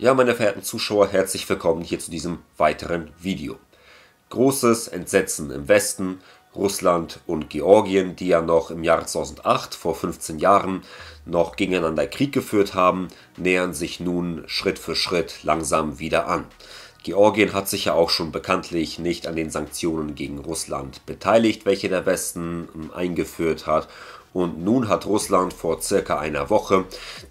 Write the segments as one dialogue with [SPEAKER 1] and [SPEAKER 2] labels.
[SPEAKER 1] Ja, meine verehrten Zuschauer, herzlich willkommen hier zu diesem weiteren Video. Großes Entsetzen im Westen, Russland und Georgien, die ja noch im Jahr 2008, vor 15 Jahren, noch gegeneinander Krieg geführt haben, nähern sich nun Schritt für Schritt langsam wieder an. Georgien hat sich ja auch schon bekanntlich nicht an den Sanktionen gegen Russland beteiligt, welche der Westen eingeführt hat und nun hat Russland vor circa einer Woche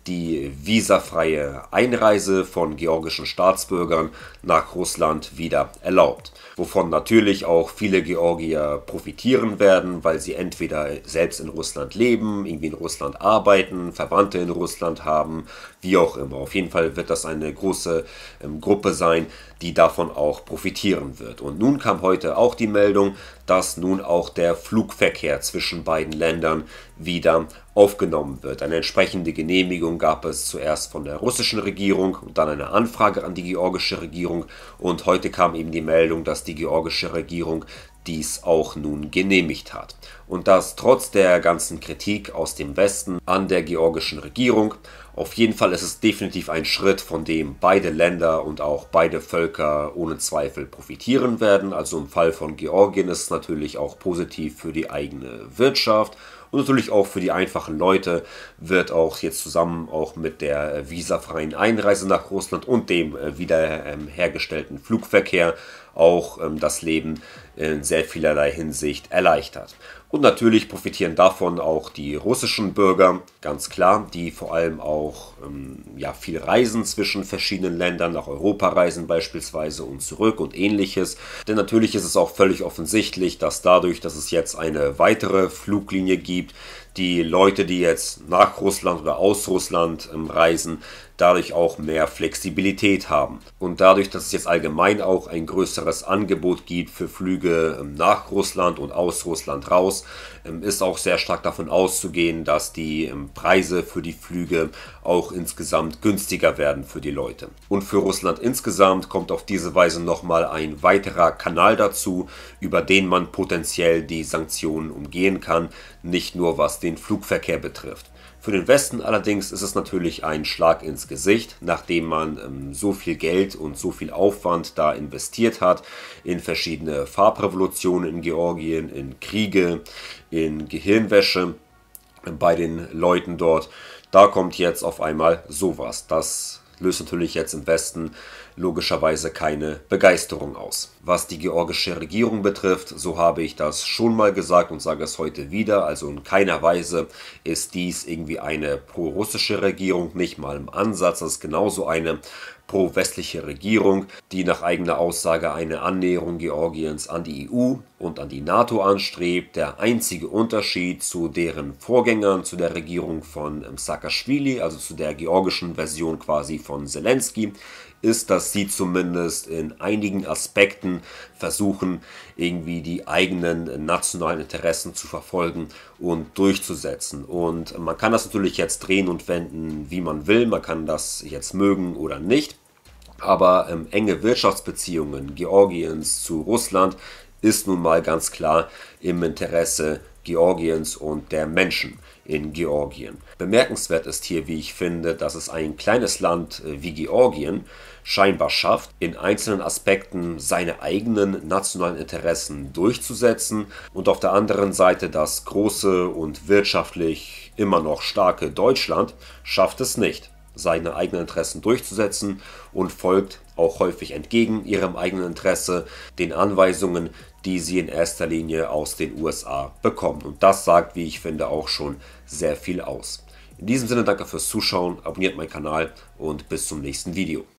[SPEAKER 1] die visafreie Einreise von georgischen Staatsbürgern nach Russland wieder erlaubt, wovon natürlich auch viele Georgier profitieren werden, weil sie entweder selbst in Russland leben, irgendwie in Russland arbeiten, Verwandte in Russland haben, wie auch immer. Auf jeden Fall wird das eine große ähm, Gruppe sein, die davon auch profitieren wird. Und nun kam heute auch die Meldung, dass nun auch der Flugverkehr zwischen beiden Ländern wieder aufgenommen wird. Eine entsprechende Genehmigung gab es zuerst von der russischen Regierung und dann eine Anfrage an die georgische Regierung und heute kam eben die Meldung, dass die georgische Regierung dies auch nun genehmigt hat. Und das trotz der ganzen Kritik aus dem Westen an der georgischen Regierung. Auf jeden Fall ist es definitiv ein Schritt, von dem beide Länder und auch beide Völker ohne Zweifel profitieren werden. Also im Fall von Georgien ist es natürlich auch positiv für die eigene Wirtschaft und natürlich auch für die einfachen Leute wird auch jetzt zusammen auch mit der äh, visafreien Einreise nach Russland und dem äh, wiederhergestellten ähm, Flugverkehr auch ähm, das Leben in sehr vielerlei Hinsicht erleichtert. Und natürlich profitieren davon auch die russischen Bürger, ganz klar, die vor allem auch ähm, ja, viel reisen zwischen verschiedenen Ländern, nach Europa reisen beispielsweise und zurück und ähnliches. Denn natürlich ist es auch völlig offensichtlich, dass dadurch, dass es jetzt eine weitere Fluglinie gibt, gibt, die Leute, die jetzt nach Russland oder aus Russland ähm, reisen, dadurch auch mehr Flexibilität haben. Und dadurch, dass es jetzt allgemein auch ein größeres Angebot gibt für Flüge ähm, nach Russland und aus Russland raus, ähm, ist auch sehr stark davon auszugehen, dass die ähm, Preise für die Flüge auch insgesamt günstiger werden für die Leute. Und für Russland insgesamt kommt auf diese Weise nochmal ein weiterer Kanal dazu, über den man potenziell die Sanktionen umgehen kann, nicht nur was den Flugverkehr betrifft. Für den Westen allerdings ist es natürlich ein Schlag ins Gesicht, nachdem man ähm, so viel Geld und so viel Aufwand da investiert hat in verschiedene Farbrevolutionen in Georgien, in Kriege, in Gehirnwäsche ähm, bei den Leuten dort. Da kommt jetzt auf einmal sowas. Das löst natürlich jetzt im Westen logischerweise keine Begeisterung aus. Was die georgische Regierung betrifft, so habe ich das schon mal gesagt und sage es heute wieder. Also in keiner Weise ist dies irgendwie eine pro-russische Regierung, nicht mal im Ansatz. Das ist genauso eine pro-westliche Regierung, die nach eigener Aussage eine Annäherung Georgiens an die EU und an die NATO anstrebt. Der einzige Unterschied zu deren Vorgängern, zu der Regierung von Saakashvili, also zu der georgischen Version quasi von von Zelensky, ist, dass sie zumindest in einigen Aspekten versuchen, irgendwie die eigenen nationalen Interessen zu verfolgen und durchzusetzen. Und man kann das natürlich jetzt drehen und wenden, wie man will. Man kann das jetzt mögen oder nicht. Aber ähm, enge Wirtschaftsbeziehungen Georgiens zu Russland ist nun mal ganz klar im Interesse Georgiens und der Menschen in Georgien. Bemerkenswert ist hier, wie ich finde, dass es ein kleines Land äh, wie Georgien scheinbar schafft, in einzelnen Aspekten seine eigenen nationalen Interessen durchzusetzen und auf der anderen Seite das große und wirtschaftlich immer noch starke Deutschland schafft es nicht seine eigenen Interessen durchzusetzen und folgt auch häufig entgegen ihrem eigenen Interesse den Anweisungen, die sie in erster Linie aus den USA bekommen. Und das sagt, wie ich finde, auch schon sehr viel aus. In diesem Sinne danke fürs Zuschauen, abonniert meinen Kanal und bis zum nächsten Video.